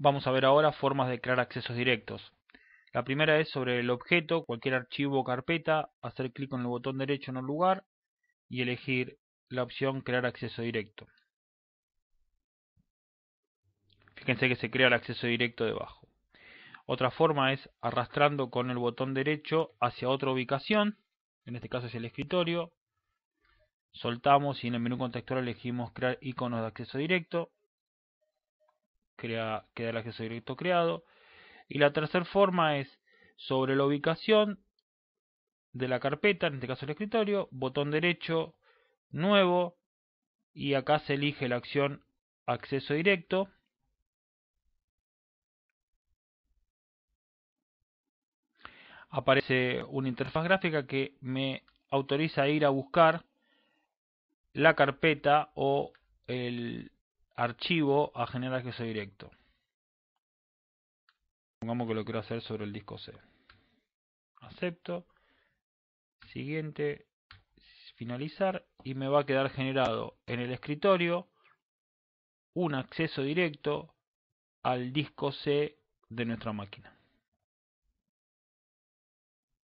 Vamos a ver ahora formas de crear accesos directos. La primera es sobre el objeto, cualquier archivo o carpeta, hacer clic en el botón derecho en un lugar y elegir la opción crear acceso directo. Fíjense que se crea el acceso directo debajo. Otra forma es arrastrando con el botón derecho hacia otra ubicación, en este caso es el escritorio. Soltamos y en el menú contextual elegimos crear iconos de acceso directo crea, queda el acceso directo creado. Y la tercera forma es sobre la ubicación de la carpeta, en este caso el escritorio, botón derecho, nuevo, y acá se elige la acción acceso directo. Aparece una interfaz gráfica que me autoriza a ir a buscar la carpeta o el archivo a generar acceso directo. Pongamos que lo quiero hacer sobre el disco C. Acepto. Siguiente. Finalizar. Y me va a quedar generado en el escritorio un acceso directo al disco C de nuestra máquina.